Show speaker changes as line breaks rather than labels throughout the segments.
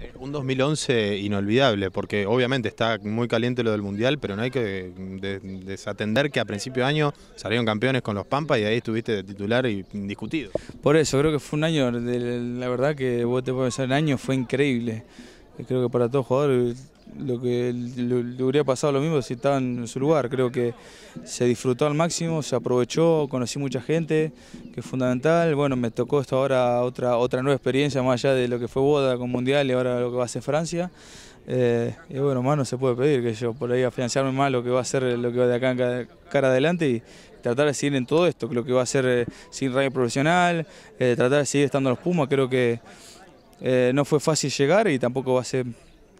Eh, un 2011 inolvidable, porque obviamente está muy caliente lo del Mundial, pero no hay que desatender que a principio de año salieron campeones con los Pampas y ahí estuviste de titular y indiscutido. Por eso, creo que fue un año, la verdad que vos te puedes pensar, el año fue increíble. Creo que para todos jugador lo que le, hubiera pasado lo mismo si estaba en su lugar. Creo que se disfrutó al máximo, se aprovechó, conocí mucha gente, que es fundamental. Bueno, me tocó esto ahora otra, otra nueva experiencia, más allá de lo que fue boda con Mundial y ahora lo que va a ser Francia. Eh, y bueno, más no se puede pedir que yo por ahí a financiarme más lo que va a ser lo que va de acá en cara adelante y tratar de seguir en todo esto, lo que va a ser eh, sin radio profesional, eh, tratar de seguir estando en los Pumas, creo que no fue fácil llegar y tampoco va a ser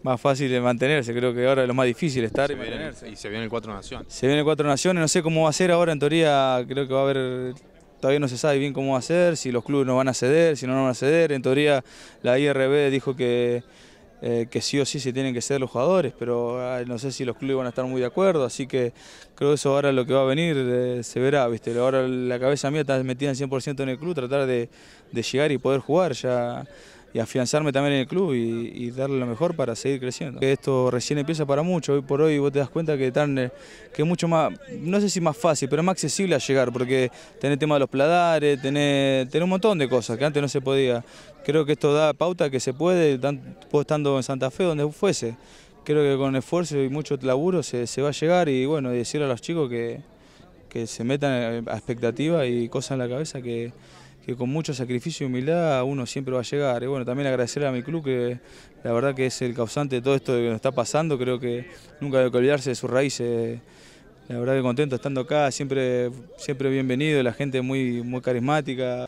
más fácil de mantenerse. Creo que ahora lo más difícil estar y se viene el Cuatro Naciones. Se viene el Cuatro Naciones, no sé cómo va a ser ahora, en teoría creo que va a haber... Todavía no se sabe bien cómo va a ser, si los clubes nos van a ceder, si no nos van a ceder. En teoría la IRB dijo que, eh, que sí o sí se tienen que ceder los jugadores, pero no sé si los clubes van a estar muy de acuerdo, así que creo que eso ahora lo que va a venir eh, se verá. ¿viste? Ahora la cabeza mía está metida en 100% en el club, tratar de, de llegar y poder jugar ya y afianzarme también en el club y, darle lo mejor para seguir creciendo. Esto recién empieza para mucho, hoy por hoy vos te das cuenta que, eh, que es mucho más, no sé si más fácil, pero más accesible a llegar, porque tenés tema de los pladares, tener tenés, un montón de cosas que antes no se podía. Creo que esto da pauta que se puede, tanto, estando en Santa Fe, donde fuese. Creo que con esfuerzo y mucho laburo se, va a llegar y bueno, decir a los chicos que, que se metan a expectativas y cosas en la cabeza que, con mucho sacrificio y humildad uno siempre va a llegar. Y bueno, también agradecer a mi club que la verdad que es el causante de todo esto que nos está pasando, creo que nunca debe olvidarse de sus raíces. La verdad que contento estando acá, siempre, siempre bienvenido, la gente muy, muy carismática.